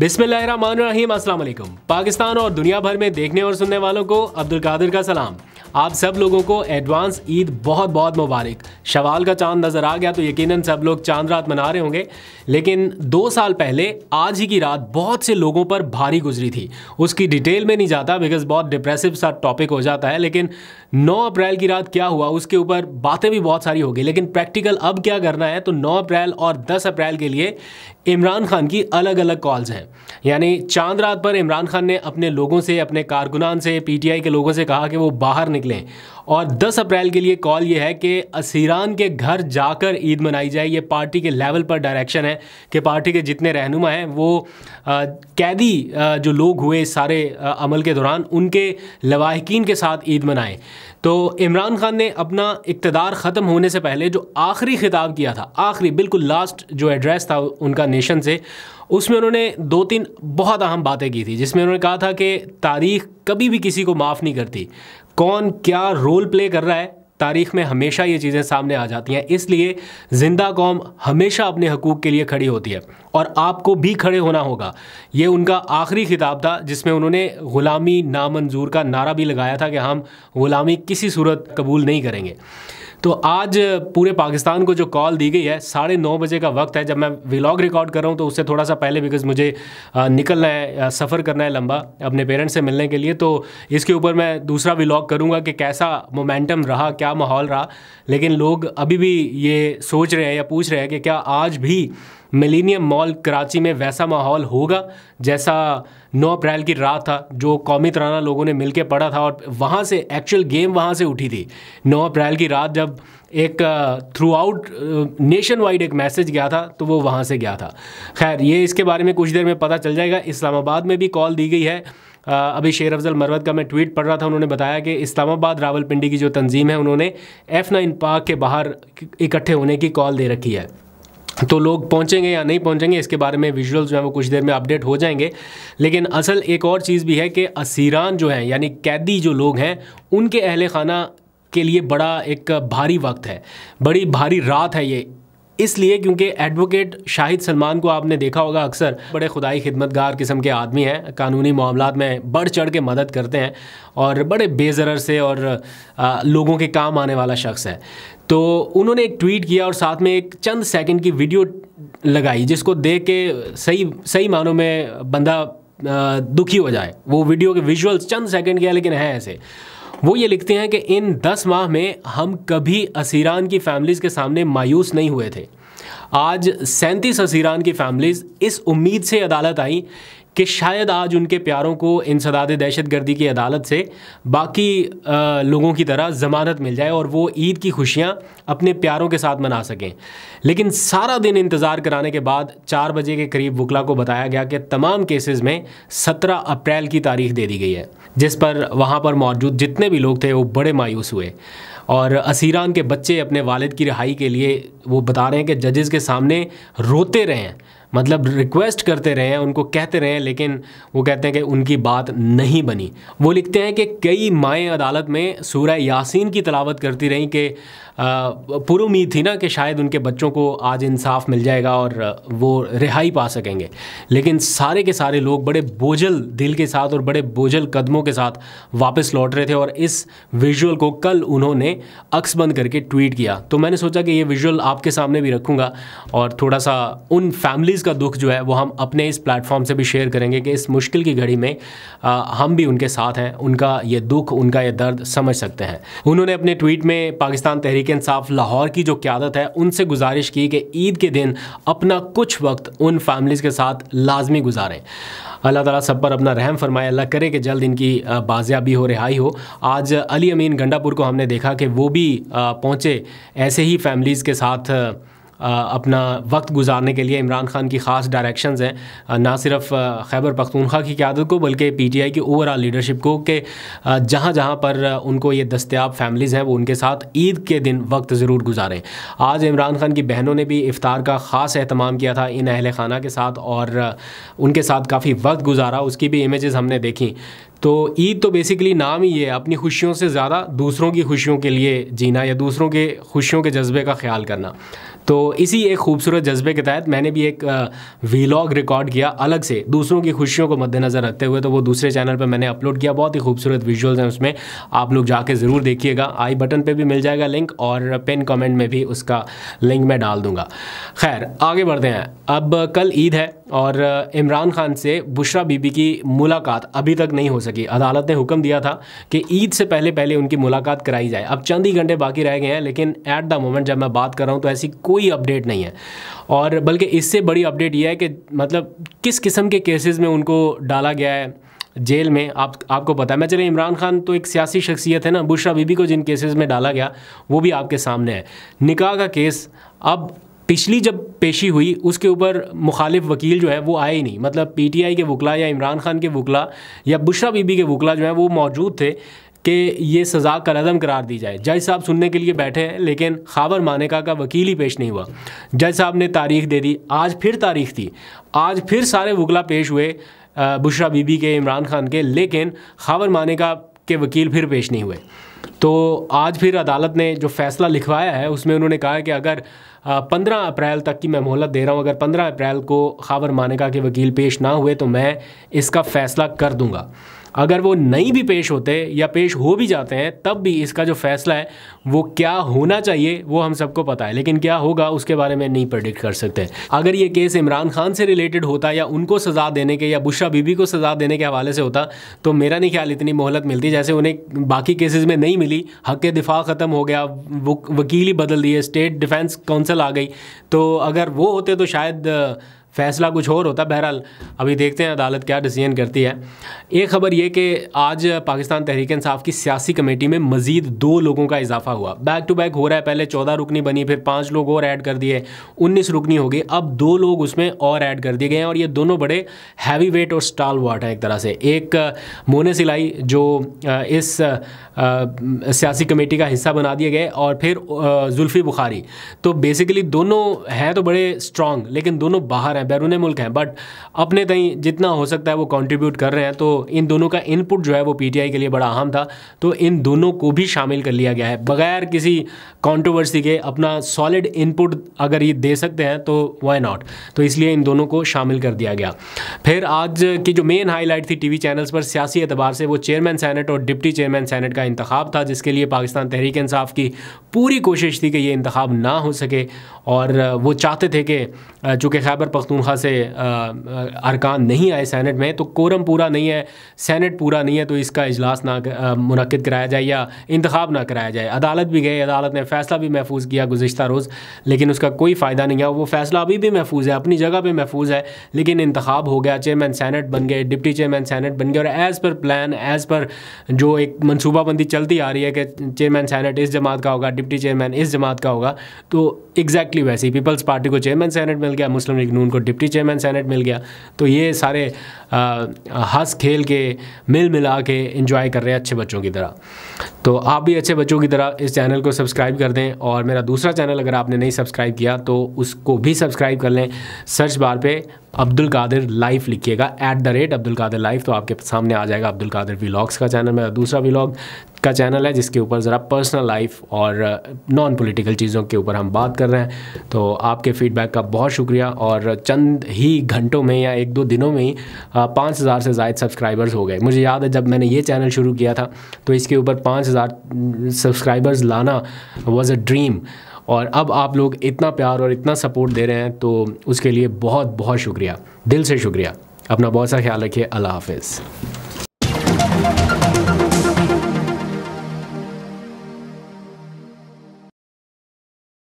वालेकुम पाकिस्तान और दुनिया भर में देखने और सुनने वालों को अब्दुल कादिर का सलाम आप सब लोगों को एडवांस ईद बहुत बहुत मुबारक शवाल का चांद नज़र आ गया तो यकीनन सब लोग चांद रात मना रहे होंगे लेकिन दो साल पहले आज ही की रात बहुत से लोगों पर भारी गुजरी थी उसकी डिटेल में नहीं जाता बिकॉज बहुत डिप्रेसिव सा टॉपिक हो जाता है लेकिन 9 अप्रैल की रात क्या हुआ उसके ऊपर बातें भी बहुत सारी होगी लेकिन प्रैक्टिकल अब क्या करना है तो 9 अप्रैल और 10 अप्रैल के लिए इमरान खान की अलग अलग कॉल्स हैं यानी चांद रात पर इमरान खान ने अपने लोगों से अपने कारकुनान से पीटीआई के लोगों से कहा कि वो बाहर निकल निकलें और 10 अप्रैल के लिए कॉल ये है कि असीरान के घर जाकर ईद मनाई जाए ये पार्टी के लेवल पर डायरेक्शन है कि पार्टी के जितने रहनुमा हैं वो आ, कैदी आ, जो लोग हुए इस सारे आ, अमल के दौरान उनके लवाहकिन के साथ ईद मनाएं तो इमरान खान ने अपना इकतदार ख़त्म होने से पहले जो आखिरी खिताब किया था आखिरी बिल्कुल लास्ट जो एड्रेस था उनका नेशन से उसमें उन्होंने दो तीन बहुत अहम बातें की थी जिसमें उन्होंने कहा था कि तारीख कभी भी किसी को माफ़ नहीं करती कौन क्या रोल प्ले कर रहा है तारीख में हमेशा ये चीज़ें सामने आ जाती हैं इसलिए ज़िंदा कौम हमेशा अपने हकूक़ के लिए खड़ी होती है और आपको भी खड़े होना होगा ये उनका आखिरी खिताब था जिसमें उन्होंने ग़ुलामी नामंजूर का नारा भी लगाया था कि हम ग़ुलामी किसी सूरत कबूल नहीं करेंगे तो आज पूरे पाकिस्तान को जो कॉल दी गई है साढ़े नौ बजे का वक्त है जब मैं व्लॉग रिकॉर्ड कर रहा हूँ तो उससे थोड़ा सा पहले बिकॉज मुझे निकलना है सफ़र करना है लंबा अपने पेरेंट्स से मिलने के लिए तो इसके ऊपर मैं दूसरा व्लॉग करूँगा कि कैसा मोमेंटम रहा क्या माहौल रहा लेकिन लोग अभी भी ये सोच रहे हैं या पूछ रहे हैं कि क्या आज भी मिलीनियम मॉल कराची में वैसा माहौल होगा जैसा 9 अप्रैल की रात था जो कौमी तराना लोगों ने मिलकर पढ़ा था और वहाँ से एक्चुअल गेम वहाँ से उठी थी 9 अप्रैल की रात जब एक थ्रू आउट नेशन वाइड एक मैसेज गया था तो वो वहाँ से गया था खैर ये इसके बारे में कुछ देर में पता चल जाएगा इस्लामाबाद में भी कॉल दी गई है अभी शेर अफजल मरवत का मैं ट्वीट पढ़ रहा था उन्होंने बताया कि इस्लामाबाद रावलपिंडी की जो तंजीम है उन्होंने एफ़ नाइन पार्क के बाहर इकट्ठे होने की कॉल दे रखी है तो लोग पहुंचेंगे या नहीं पहुंचेंगे इसके बारे में विजुअल्स जो है वो कुछ देर में अपडेट हो जाएंगे लेकिन असल एक और चीज़ भी है कि असीरान जो हैं यानी कैदी जो लोग हैं उनके अहल खाना के लिए बड़ा एक भारी वक्त है बड़ी भारी रात है ये इसलिए क्योंकि एडवोकेट शाहिद सलमान को आपने देखा होगा अक्सर बड़े खुदाई खिदमतगार किस्म के आदमी हैं कानूनी मामला में बढ़ चढ़ के मदद करते हैं और बड़े बेजर से और आ, लोगों के काम आने वाला शख्स है तो उन्होंने एक ट्वीट किया और साथ में एक चंद सेकंड की वीडियो लगाई जिसको देख के सही सही मानों में बंदा दुखी हो जाए वो वीडियो के विजुअल्स चंद सेकंड के हैं लेकिन हैं ऐसे वो ये लिखते हैं कि इन दस माह में हम कभी असीरान की फैमिलीज़ के सामने मायूस नहीं हुए थे आज सैंतीस असीरान की फैमिलीज़ इस उम्मीद से अदालत आई कि शायद आज उनके प्यारों को सदाद दहशत गर्दी की अदालत से बाकी लोगों की तरह ज़मानत मिल जाए और वो ईद की खुशियाँ अपने प्यारों के साथ मना सकें लेकिन सारा दिन इंतज़ार कराने के बाद चार बजे के करीब वकला को बताया गया कि तमाम केसेस में सत्रह अप्रैल की तारीख दे दी गई है जिस पर वहाँ पर मौजूद जितने भी लोग थे वो बड़े मायूस हुए और असीरान के बच्चे अपने वालद की रिहाई के लिए वो बता रहे हैं कि जजेस के सामने रोते रहें मतलब रिक्वेस्ट करते रहे उनको कहते रहे लेकिन वो कहते हैं कि उनकी बात नहीं बनी वो लिखते हैं कि कई माएँ अदालत में सूर्य यासीन की तलावत करती रहीं कि पूरी उम्मीद थी ना कि शायद उनके बच्चों को आज इंसाफ मिल जाएगा और वो रिहाई पा सकेंगे लेकिन सारे के सारे लोग बड़े बोझल दिल के साथ और बड़े बोझल कदमों के साथ वापस लौट रहे थे और इस विजुअल को कल उन्होंने अक्स बंद करके ट्वीट किया तो मैंने सोचा कि ये विजुअल आपके सामने भी रखूँगा और थोड़ा सा उन फैमिलीज़ का दुख जो है वो हम अपने इस प्लेटफॉर्म से भी शेयर करेंगे कि इस मुश्किल की घड़ी में आ, हम भी उनके साथ हैं उनका ये दुख उनका ये दर्द समझ सकते हैं उन्होंने अपने ट्वीट में पाकिस्तान तहरीक तहरीक इंसाफ लाहौर की जो क्यादत है उनसे गुजारिश की कि ईद के दिन अपना कुछ वक्त उन फैमिलीज़ के साथ लाजमी गुजारें अल्लाह ताला सब पर अपना रहम फरमाए अल्लाह करे कि जल्द इनकी बाजियाबी हो रिहाई हो आज अली अमीन गंडापुर को हमने देखा कि वो भी पहुँचे ऐसे ही फैमिलीज़ के साथ अपना वक्त गुजारने के लिए इमरान खान की ख़ास डायरेक्शंस हैं ना सिर्फ खैबर पख्तूनख्वा की क्यादत को बल्कि पी टी आई की ओवरऑल लीडरशिप को कि जहाँ जहाँ पर उनको ये दस्तियाब फैमिलीज़ हैं वो उनके साथ ईद के दिन वक्त ज़रूर गुजारें आज इमरान खान की बहनों ने भी इफ़ार का ख़ास अहतमाम किया था इन अहल खाना के साथ और उनके साथ काफ़ी वक्त गुजारा उसकी भी इमेज़ हमने देखी तो ईद तो बेसिकली नाम ही है अपनी खुशियों से ज़्यादा दूसरों की खुशियों के लिए जीना या दूसरों के खुशियों के जज्बे का ख्याल करना तो इसी एक खूबसूरत जज्बे के तहत मैंने भी एक वीलॉग रिकॉर्ड किया अलग से दूसरों की खुशियों को मद्देनज़र रखते हुए तो वो दूसरे चैनल पर मैंने अपलोड किया बहुत ही खूबसूरत विजुअल्स हैं उसमें आप लोग जाके ज़रूर देखिएगा आई बटन पर भी मिल जाएगा लिंक और पेन कॉमेंट में भी उसका लिंक मैं डाल दूंगा खैर आगे बढ़ते हैं अब कल ईद है और इमरान खान से बुशरा बीबी की मुलाकात अभी तक नहीं हो सकी अदालत ने हुक्म दिया था कि ईद से पहले पहले उनकी मुलाकात कराई जाए अब चंद ही घंटे बाकी रह गए हैं लेकिन ऐट द मोमेंट जब मैं बात कर रहा हूँ तो ऐसी कोई अपडेट नहीं है और बल्कि इससे बड़ी अपडेट यह है कि मतलब किस किस्म के केसेस में उनको डाला गया है जेल में आप आपको पता है मैं चले इमरान खान तो एक सियासी शख्सियत है ना बुशरा बीबी को जिन केसेस में डाला गया वो भी आपके सामने है निकाह का केस अब पिछली जब पेशी हुई उसके ऊपर मुखालिफ वकील जो है वो आए ही नहीं मतलब पीटीआई के वकला या इमरान खान के वकला या बुशरा बीबी के वकला जो है वो मौजूद थे कि ये सज़ा का रदम करार दी जाए जज साहब सुनने के लिए बैठे हैं लेकिन खाबर मानेका का वकील ही पेश नहीं हुआ जज साहब ने तारीख दे दी आज फिर तारीख थी आज फिर सारे वकला पेश हुए बुशरा बीबी के इमरान खान के लेकिन खाबर मानेका के वकील फिर पेश नहीं हुए तो आज फिर अदालत ने जो फैसला लिखवाया है उसमें उन्होंने कहा कि अगर पंद्रह अप्रैल तक की मैं मोहलत दे रहा हूँ अगर पंद्रह अप्रैल को खावर मानेगा के वकील पेश ना हुए तो मैं इसका फ़ैसला कर दूँगा अगर वो नहीं भी पेश होते या पेश हो भी जाते हैं तब भी इसका जो फैसला है वो क्या होना चाहिए वो हम सबको पता है लेकिन क्या होगा उसके बारे में नहीं प्रडिक्ट कर सकते अगर ये केस इमरान खान से रिलेटेड होता या उनको सज़ा देने के या बुशरा बीबी को सज़ा देने के हवाले से होता तो मेरा नहीं ख्याल इतनी मोहलत मिलती जैसे उन्हें बाकी केसेज में नहीं मिली हक दिफा ख़त्म हो गया वकील ही बदल दिए स्टेट डिफेंस काउंसिल आ गई तो अगर वो होते तो शायद फैसला कुछ और होता बहरहाल अभी देखते हैं अदालत क्या डिसीजन करती है एक खबर ये कि आज पाकिस्तान तहरीक इंसाफ की सियासी कमेटी में मजीद दो लोगों का इजाफा हुआ बैक टू बैक हो रहा है पहले चौदह रुकनी बनी फिर पाँच लोग और ऐड कर दिए उन्नीस रुकनी हो गई अब दो लोग उसमें और ऐड कर दिए गए हैं और ये दोनों बड़े हैवी वेट और स्टाल वाट हैं एक तरह से एक मोने सिलाई जो इस सियासी कमेटी का हिस्सा बना दिए गए और फिर जुल्फ़ी बुखारी तो बेसिकली दोनों हैं तो बड़े स्ट्रांग लेकिन दोनों बाहर हैं बैरून मुल्क हैं बट अपने तई जितना हो सकता है वो कॉन्ट्रीब्यूट कर रहे हैं तो इन दोनों का इनपुट जो है वो पी के लिए बड़ा अहम था तो इन दोनों को भी शामिल कर लिया गया है बगैर किसी कॉन्ट्रोवर्सी के अपना सॉलिड इनपुट अगर ये दे सकते हैं तो वाई नॉट तो इसलिए इन दोनों को शामिल कर दिया गया फिर आज की जो मेन हाईलाइट थी वी चैनल्स पर सियासी एतबार से वो चेयरमैन सैनट और डिप्टी चेयरमैन सैनट का इंतखब था जिसके लिए पाकिस्तान तहरीक इंसाफ की पूरी कोशिश थी कि ये इंतखब ना हो सके और वो चाहते थे कि चूँकि खैबर पख्तूनख्वा से अरकान नहीं आए सैनट में तो कोरम पूरा नहीं है सैनट पूरा नहीं है तो इसका इजलास ना मनद कराया जाए या इंतखब ना कराया जाए अदालत भी गए अदालत ने फ़ैसला भी महफूज किया गुज्त रोज़ लेकिन उसका कोई फ़ायदा नहीं है वो फ़ैसला अभी भी महफूज है अपनी जगह पर महफूज है लेकिन इंतखब हो गया चेयरमैन सैनट बन गए डिप्टी चेयरमैन सैनट बन गए और as per plan as per जो एक मनसूबाबंदी चलती आ रही है कि चेयरमैन सैनट इस जमात का होगा डिप्टी चेयरमैन इस जमात का होगा तो एग्जैक्ट एग्जैक्टली वैसे ही पीपल्स पार्टी को चेयरमैन सैनेट मिल गया मुस्लिम लीग नून को डिप्टी चेयरमैन सैनेट मिल गया तो ये सारे हंस खेल के मिल मिला के इंजॉय कर रहे हैं अच्छे बच्चों की तरह तो आप भी अच्छे बच्चों की तरह इस चैनल को सब्सक्राइब कर दें और मेरा दूसरा चैनल अगर आपने नहीं सब्सक्राइब किया तो उसको भी सब्सक्राइब कर लें सर्च बार पे अब्दुल कादिर लाइफ लिखिएगा at the rate Abdul Qadir life तो आपके सामने आ जाएगा अब्दुल कादिर वीलॉग्स का चैनल मेरा दूसरा वीलॉग का चैनल है जिसके ऊपर ज़रा पर्सनल लाइफ और नॉन पॉलिटिकल चीज़ों के ऊपर हम बात कर रहे हैं तो आपके फीडबैक का बहुत शुक्रिया और चंद ही घंटों में या एक दो दिनों में ही पाँच हज़ार से ज़ायद सब्सक्राइबर्स हो गए मुझे याद है जब मैंने ये चैनल शुरू किया था तो इसके ऊपर पाँच हज़ार सब्सक्राइबर्स लाना वॉज़ अ ड्रीम और अब आप लोग इतना प्यार और इतना सपोर्ट दे रहे हैं तो उसके लिए बहुत बहुत शुक्रिया दिल से शुक्रिया अपना बहुत सा ख्याल रखिए अल्लाह हाफिज़